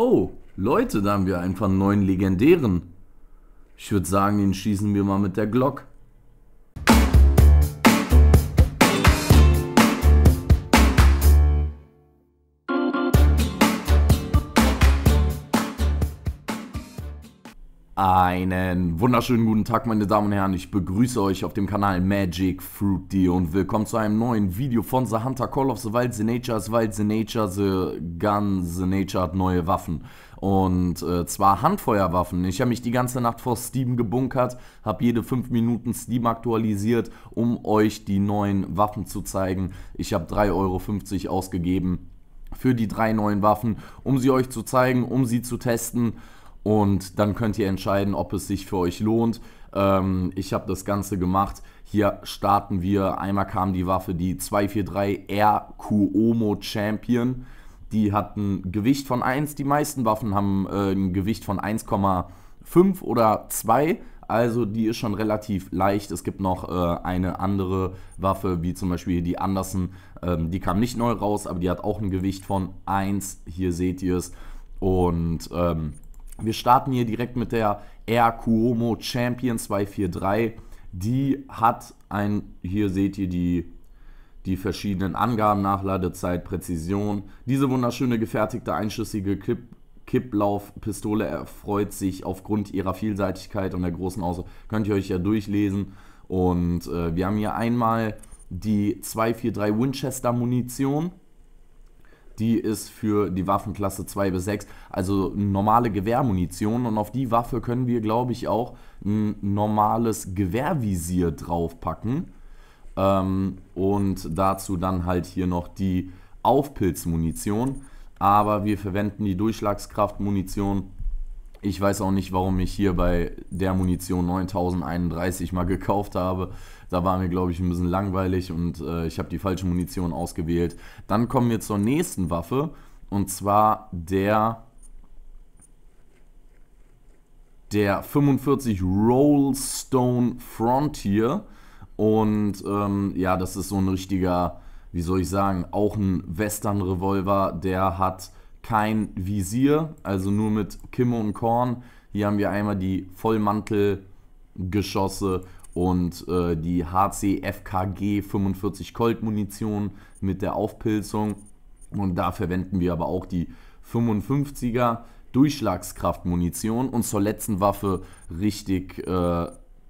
Oh, Leute, da haben wir einfach einen neuen legendären. Ich würde sagen, den schießen wir mal mit der Glock. Einen wunderschönen guten Tag, meine Damen und Herren. Ich begrüße euch auf dem Kanal Magic Fruity und willkommen zu einem neuen Video von The Hunter Call of the Wild. The Nature is Wild, The Nature, The Gun, The Nature hat neue Waffen. Und äh, zwar Handfeuerwaffen. Ich habe mich die ganze Nacht vor Steam gebunkert, habe jede 5 Minuten Steam aktualisiert, um euch die neuen Waffen zu zeigen. Ich habe 3,50 Euro ausgegeben für die drei neuen Waffen, um sie euch zu zeigen, um sie zu testen. Und dann könnt ihr entscheiden, ob es sich für euch lohnt. Ähm, ich habe das Ganze gemacht. Hier starten wir. Einmal kam die Waffe, die 243 R RQOMO Champion. Die hat ein Gewicht von 1. Die meisten Waffen haben äh, ein Gewicht von 1,5 oder 2. Also die ist schon relativ leicht. Es gibt noch äh, eine andere Waffe, wie zum Beispiel die Anderson. Ähm, die kam nicht neu raus, aber die hat auch ein Gewicht von 1. Hier seht ihr es. Und ähm, wir starten hier direkt mit der Air Cuomo Champion 243. Die hat ein, hier seht ihr die, die verschiedenen Angaben, Nachladezeit, Präzision. Diese wunderschöne gefertigte einschüssige Kipp Kipplaufpistole erfreut sich aufgrund ihrer Vielseitigkeit und der großen Auswahl. Könnt ihr euch ja durchlesen. Und äh, wir haben hier einmal die 243 Winchester Munition die ist für die Waffenklasse 2 bis 6, also normale Gewehrmunition. Und auf die Waffe können wir, glaube ich, auch ein normales Gewehrvisier draufpacken. Ähm, und dazu dann halt hier noch die Aufpilzmunition. Aber wir verwenden die Durchschlagskraftmunition. Ich weiß auch nicht, warum ich hier bei der Munition 9031 mal gekauft habe. Da war mir, glaube ich, ein bisschen langweilig und äh, ich habe die falsche Munition ausgewählt. Dann kommen wir zur nächsten Waffe und zwar der der 45 Rollstone Frontier. Und ähm, ja, das ist so ein richtiger, wie soll ich sagen, auch ein Western-Revolver. Der hat kein Visier, also nur mit Kimme und Korn. Hier haben wir einmal die Vollmantelgeschosse und äh, die HC FKG 45 Colt Munition mit der Aufpilzung. Und da verwenden wir aber auch die 55er Durchschlagskraft Munition. Und zur letzten Waffe richtig äh,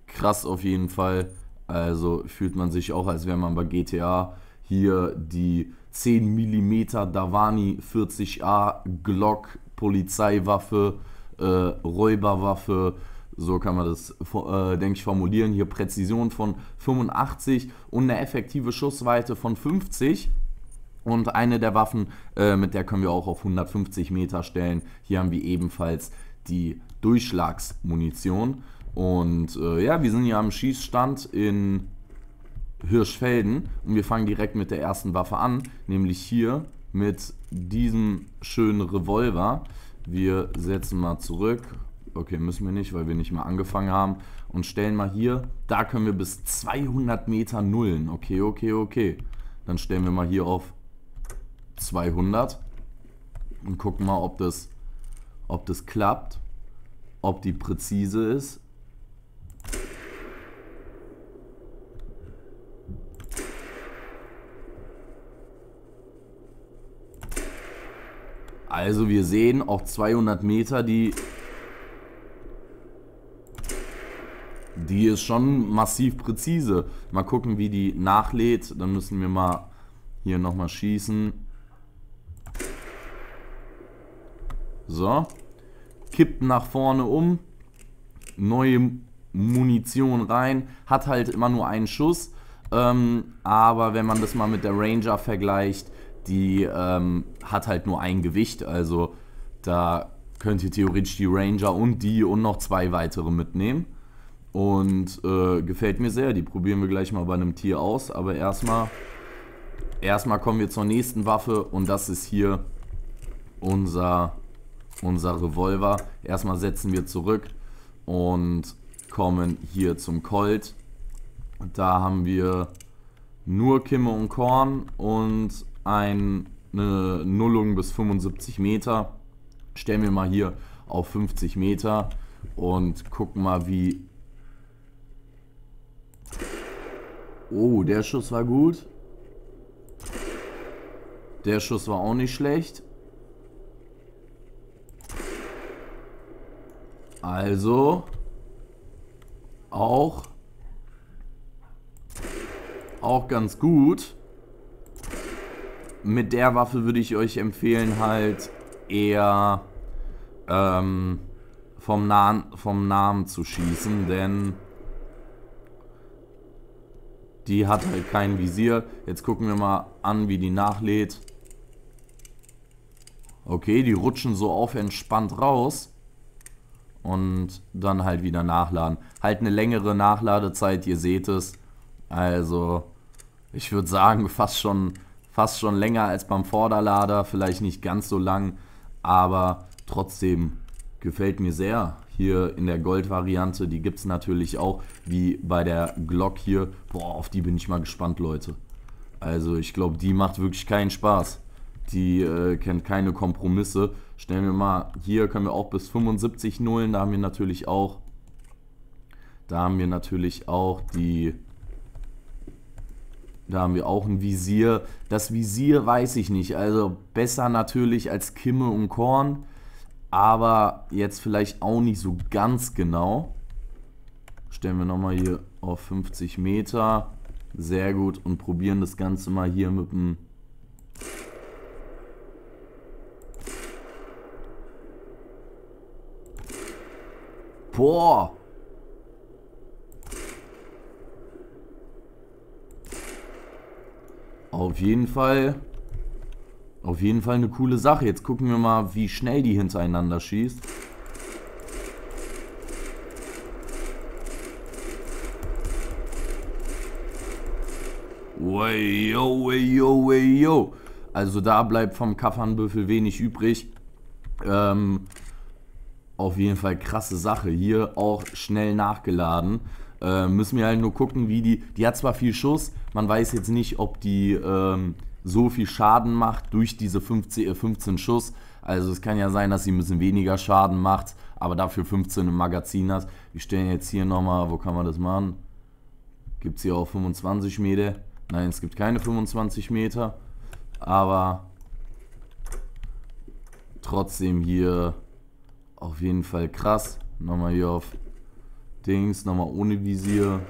krass auf jeden Fall. Also fühlt man sich auch, als wäre man bei GTA. Hier die 10 mm Davani 40A Glock Polizeiwaffe, äh, Räuberwaffe so kann man das, äh, denke ich, formulieren. Hier Präzision von 85 und eine effektive Schussweite von 50. Und eine der Waffen, äh, mit der können wir auch auf 150 Meter stellen. Hier haben wir ebenfalls die Durchschlagsmunition. Und äh, ja, wir sind hier am Schießstand in Hirschfelden und wir fangen direkt mit der ersten Waffe an, nämlich hier mit diesem schönen Revolver. Wir setzen mal zurück okay, müssen wir nicht, weil wir nicht mal angefangen haben und stellen mal hier, da können wir bis 200 Meter nullen. Okay, okay, okay. Dann stellen wir mal hier auf 200 und gucken mal, ob das, ob das klappt, ob die präzise ist. Also wir sehen auch 200 Meter, die die ist schon massiv präzise. Mal gucken, wie die nachlädt. Dann müssen wir mal hier nochmal schießen. So. Kippt nach vorne um. Neue Munition rein. Hat halt immer nur einen Schuss. Ähm, aber wenn man das mal mit der Ranger vergleicht, die ähm, hat halt nur ein Gewicht. Also da könnt ihr theoretisch die Ranger und die und noch zwei weitere mitnehmen. Und äh, gefällt mir sehr. Die probieren wir gleich mal bei einem Tier aus. Aber erstmal, erstmal kommen wir zur nächsten Waffe. Und das ist hier unser, unser Revolver. Erstmal setzen wir zurück und kommen hier zum Colt. Da haben wir nur Kimme und Korn und eine Nullung bis 75 Meter. Stellen wir mal hier auf 50 Meter und gucken mal, wie Oh, der Schuss war gut. Der Schuss war auch nicht schlecht. Also. Auch. Auch ganz gut. Mit der Waffe würde ich euch empfehlen, halt eher ähm, vom, Nahen, vom Nahen zu schießen, denn die hat halt kein Visier. Jetzt gucken wir mal an, wie die nachlädt. Okay, die rutschen so auf entspannt raus. Und dann halt wieder nachladen. Halt eine längere Nachladezeit, ihr seht es. Also, ich würde sagen, fast schon, fast schon länger als beim Vorderlader. Vielleicht nicht ganz so lang, aber trotzdem Gefällt mir sehr hier in der Gold-Variante. Die gibt es natürlich auch, wie bei der Glock hier. Boah, auf die bin ich mal gespannt, Leute. Also ich glaube, die macht wirklich keinen Spaß. Die äh, kennt keine Kompromisse. Stellen wir mal, hier können wir auch bis 75 Nullen. Da haben wir natürlich auch, da haben wir natürlich auch die, da haben wir auch ein Visier. Das Visier weiß ich nicht. Also besser natürlich als Kimme und Korn aber jetzt vielleicht auch nicht so ganz genau. Stellen wir nochmal hier auf 50 Meter. Sehr gut. Und probieren das Ganze mal hier mit dem... Boah! Auf jeden Fall auf jeden Fall eine coole Sache. Jetzt gucken wir mal, wie schnell die hintereinander schießt. Wayo, wayo, wayo. Also da bleibt vom Kaffernbüffel wenig übrig. Ähm, auf jeden Fall krasse Sache. Hier auch schnell nachgeladen. Äh, müssen wir halt nur gucken, wie die... Die hat zwar viel Schuss, man weiß jetzt nicht, ob die... Ähm, so viel Schaden macht durch diese 15, 15 äh, Schuss. Also es kann ja sein, dass sie ein bisschen weniger Schaden macht, aber dafür 15 im Magazin hast. Wir stellen jetzt hier nochmal, wo kann man das machen? Gibt es hier auch 25 Meter? Nein, es gibt keine 25 Meter. Aber trotzdem hier auf jeden Fall krass. Nochmal hier auf Dings, nochmal ohne Visier.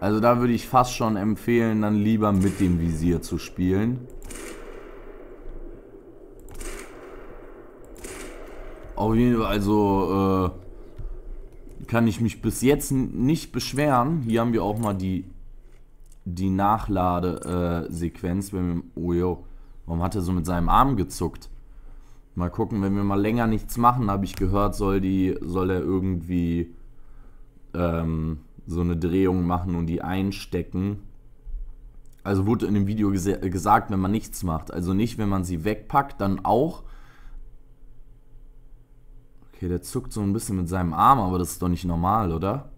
Also da würde ich fast schon empfehlen, dann lieber mit dem Visier zu spielen. Auf jeden Fall, also äh, kann ich mich bis jetzt nicht beschweren. Hier haben wir auch mal die, die Nachladesequenz. Äh, oh jo, warum hat er so mit seinem Arm gezuckt? Mal gucken, wenn wir mal länger nichts machen, habe ich gehört, soll die, soll er irgendwie ähm, so eine Drehung machen und die einstecken. Also wurde in dem Video äh, gesagt, wenn man nichts macht. Also nicht, wenn man sie wegpackt, dann auch. Okay, der zuckt so ein bisschen mit seinem Arm, aber das ist doch nicht normal, oder?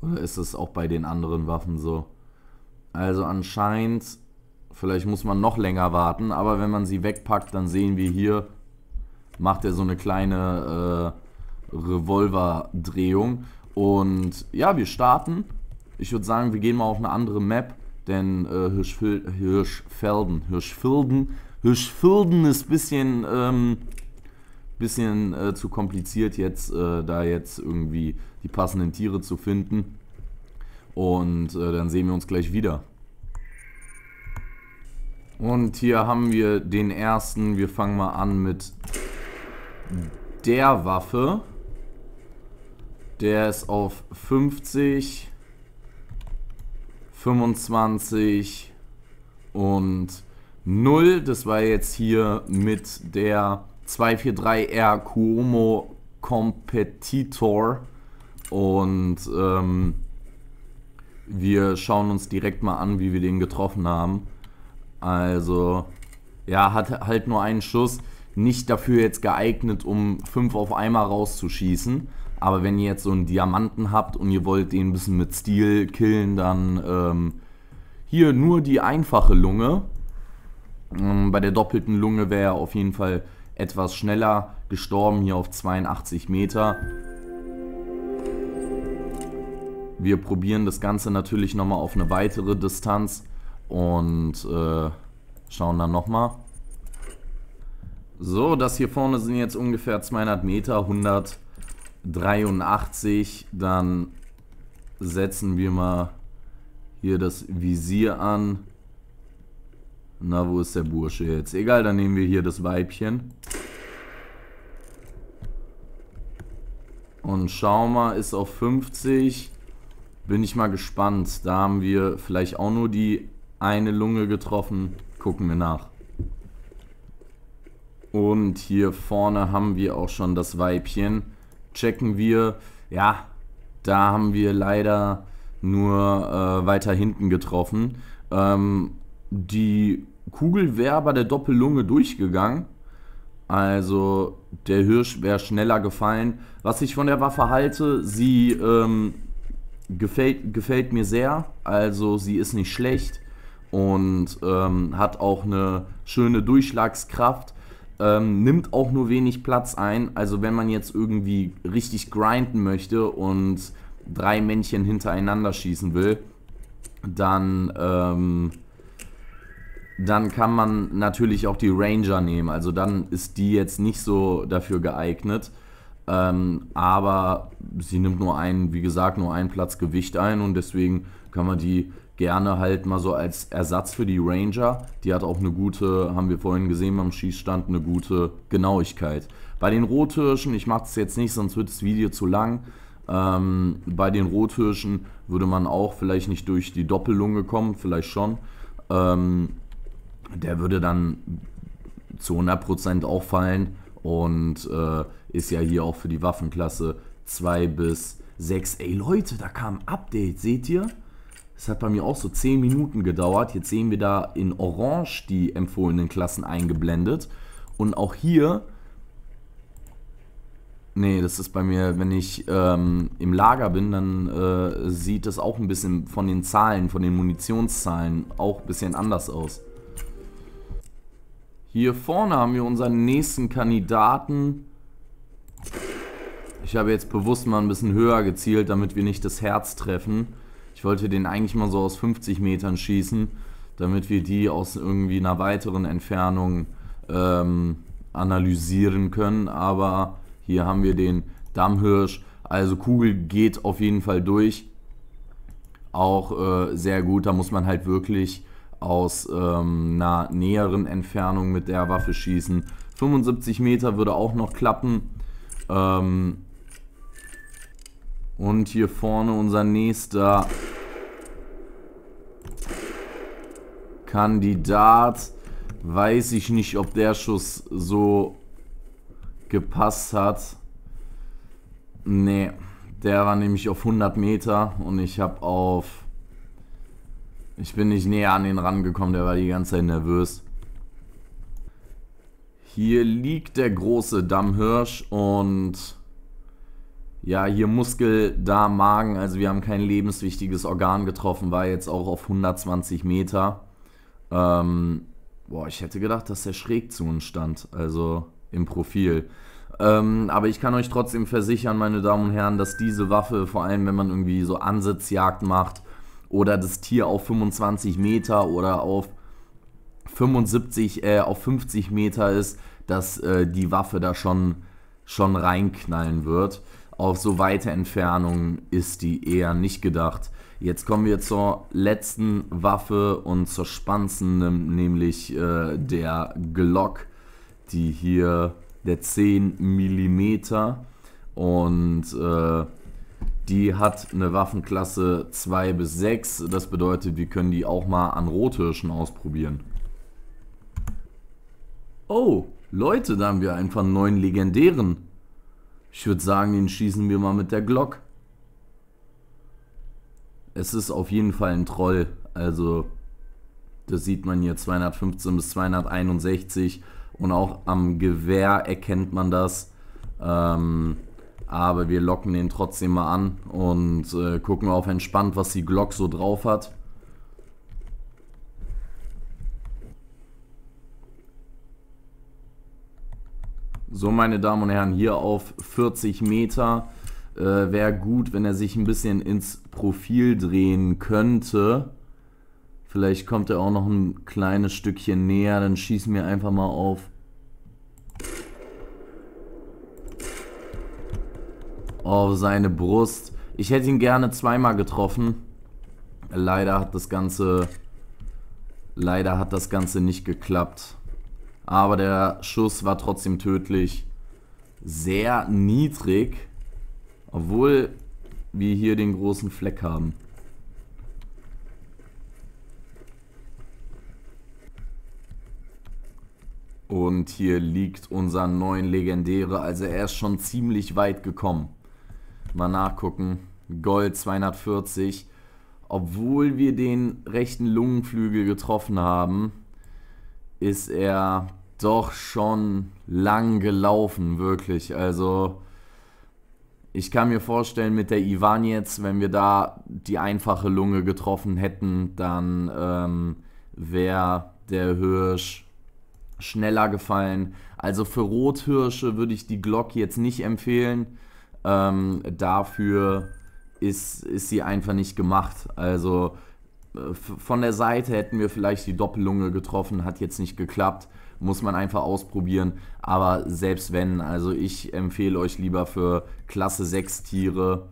Oder ist das auch bei den anderen Waffen so? Also anscheinend, vielleicht muss man noch länger warten, aber wenn man sie wegpackt, dann sehen wir hier, macht er so eine kleine äh, Revolverdrehung. Und ja, wir starten. Ich würde sagen, wir gehen mal auf eine andere Map, denn äh, Hirschfil Hirschfelden, Hirschfilden, Hirschfilden ist ein bisschen, ähm, bisschen äh, zu kompliziert jetzt, äh, da jetzt irgendwie die passenden Tiere zu finden. Und äh, dann sehen wir uns gleich wieder. Und hier haben wir den ersten. Wir fangen mal an mit der Waffe. Der ist auf 50, 25 und 0. Das war jetzt hier mit der 243R Cuomo Competitor. Und ähm, wir schauen uns direkt mal an, wie wir den getroffen haben. Also, ja, hat halt nur einen Schuss. Nicht dafür jetzt geeignet, um 5 auf einmal rauszuschießen. Aber wenn ihr jetzt so einen Diamanten habt und ihr wollt den ein bisschen mit Stil killen, dann ähm, hier nur die einfache Lunge. Ähm, bei der doppelten Lunge wäre er auf jeden Fall etwas schneller gestorben, hier auf 82 Meter. Wir probieren das Ganze natürlich nochmal auf eine weitere Distanz und äh, schauen dann nochmal. So, das hier vorne sind jetzt ungefähr 200 Meter, 100 Meter. 83, dann setzen wir mal hier das Visier an. Na, wo ist der Bursche jetzt? Egal, dann nehmen wir hier das Weibchen. Und schau mal, ist auf 50. Bin ich mal gespannt. Da haben wir vielleicht auch nur die eine Lunge getroffen. Gucken wir nach. Und hier vorne haben wir auch schon das Weibchen checken wir, ja, da haben wir leider nur äh, weiter hinten getroffen. Ähm, die Kugel wäre bei der Doppellunge durchgegangen. Also der Hirsch wäre schneller gefallen. Was ich von der Waffe halte, sie ähm, gefällt, gefällt mir sehr. Also sie ist nicht schlecht und ähm, hat auch eine schöne Durchschlagskraft. Ähm, nimmt auch nur wenig Platz ein. Also wenn man jetzt irgendwie richtig grinden möchte und drei Männchen hintereinander schießen will, dann, ähm, dann kann man natürlich auch die Ranger nehmen. Also dann ist die jetzt nicht so dafür geeignet. Ähm, aber sie nimmt nur einen, wie gesagt, nur einen Platz Gewicht ein und deswegen kann man die gerne halt mal so als Ersatz für die Ranger. Die hat auch eine gute, haben wir vorhin gesehen beim Schießstand, eine gute Genauigkeit. Bei den Rothirschen, ich mache es jetzt nicht, sonst wird das Video zu lang. Ähm, bei den Rothirschen würde man auch vielleicht nicht durch die Doppellunge kommen, vielleicht schon. Ähm, der würde dann zu 100% auch fallen und äh, ist ja hier auch für die Waffenklasse 2 bis 6. Ey Leute, da kam ein Update, seht ihr? Das hat bei mir auch so 10 Minuten gedauert. Jetzt sehen wir da in Orange die empfohlenen Klassen eingeblendet. Und auch hier Nee, das ist bei mir, wenn ich ähm, im Lager bin, dann äh, sieht das auch ein bisschen von den Zahlen, von den Munitionszahlen auch ein bisschen anders aus. Hier vorne haben wir unseren nächsten Kandidaten. Ich habe jetzt bewusst mal ein bisschen höher gezielt, damit wir nicht das Herz treffen. Ich wollte den eigentlich mal so aus 50 Metern schießen, damit wir die aus irgendwie einer weiteren Entfernung ähm, analysieren können. Aber hier haben wir den Dammhirsch. Also Kugel geht auf jeden Fall durch. Auch äh, sehr gut. Da muss man halt wirklich aus ähm, einer näheren Entfernung mit der Waffe schießen. 75 Meter würde auch noch klappen. Ähm und hier vorne unser nächster Kandidat. Weiß ich nicht, ob der Schuss so gepasst hat. Nee, der war nämlich auf 100 Meter und ich habe auf... Ich bin nicht näher an den rangekommen, der war die ganze Zeit nervös. Hier liegt der große Dammhirsch und ja, hier Muskel, Darm, Magen, also wir haben kein lebenswichtiges Organ getroffen, war jetzt auch auf 120 Meter. Ähm, boah, ich hätte gedacht, dass der schräg zu uns stand, also im Profil. Ähm, aber ich kann euch trotzdem versichern, meine Damen und Herren, dass diese Waffe, vor allem wenn man irgendwie so Ansitzjagd macht oder das Tier auf 25 Meter oder auf 75, äh, auf 50 Meter ist, dass äh, die Waffe da schon, schon reinknallen wird. Auf so weite Entfernungen ist die eher nicht gedacht. Jetzt kommen wir zur letzten Waffe und zur spannendsten, nämlich äh, der Glock, die hier der 10 mm und äh, die hat eine Waffenklasse 2 bis 6. Das bedeutet, wir können die auch mal an Rothirschen ausprobieren. Oh, Leute, da haben wir einfach einen neuen legendären. Ich würde sagen, den schießen wir mal mit der Glock es ist auf jeden Fall ein Troll. Also, das sieht man hier 215 bis 261 und auch am Gewehr erkennt man das. Ähm, aber wir locken den trotzdem mal an und äh, gucken auf entspannt, was die Glock so drauf hat. So, meine Damen und Herren, hier auf 40 Meter äh, wäre gut, wenn er sich ein bisschen ins Profil drehen könnte. Vielleicht kommt er auch noch ein kleines Stückchen näher, dann schießen wir einfach mal auf. Auf seine Brust. Ich hätte ihn gerne zweimal getroffen. Leider hat das Ganze... Leider hat das Ganze nicht geklappt. Aber der Schuss war trotzdem tödlich. Sehr niedrig. Obwohl wir hier den großen Fleck haben. Und hier liegt unser neuen Legendäre. Also er ist schon ziemlich weit gekommen. Mal nachgucken. Gold 240. Obwohl wir den rechten Lungenflügel getroffen haben, ist er doch schon lang gelaufen, wirklich. Also ich kann mir vorstellen, mit der Ivan jetzt, wenn wir da die einfache Lunge getroffen hätten, dann ähm, wäre der Hirsch schneller gefallen. Also für Rothirsche würde ich die Glock jetzt nicht empfehlen. Ähm, dafür ist, ist sie einfach nicht gemacht. Also äh, von der Seite hätten wir vielleicht die Doppelunge getroffen, hat jetzt nicht geklappt, muss man einfach ausprobieren. Aber selbst wenn, also ich empfehle euch lieber für Klasse 6 Tiere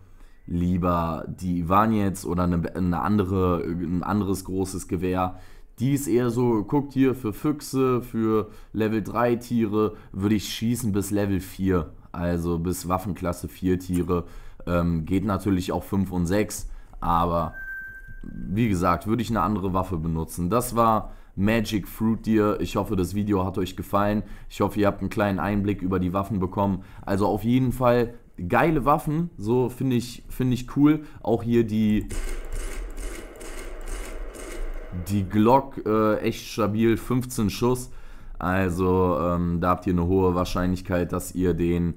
lieber die Ivanets oder eine, eine andere, ein anderes großes Gewehr. Die ist eher so, guckt hier für Füchse, für Level 3 Tiere würde ich schießen bis Level 4, also bis Waffenklasse 4 Tiere. Ähm, geht natürlich auch 5 und 6, aber wie gesagt, würde ich eine andere Waffe benutzen. Das war Magic Fruit Deer. Ich hoffe, das Video hat euch gefallen. Ich hoffe, ihr habt einen kleinen Einblick über die Waffen bekommen. Also auf jeden Fall geile Waffen. So finde ich, find ich cool. Auch hier die die Glock äh, echt stabil, 15 Schuss. Also ähm, da habt ihr eine hohe Wahrscheinlichkeit, dass ihr den,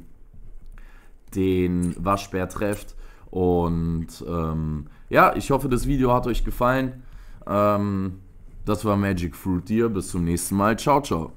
den Waschbär trefft. Und ähm, ja, ich hoffe, das Video hat euch gefallen. Ähm, das war Magic Fruit Deer. Bis zum nächsten Mal. Ciao, ciao.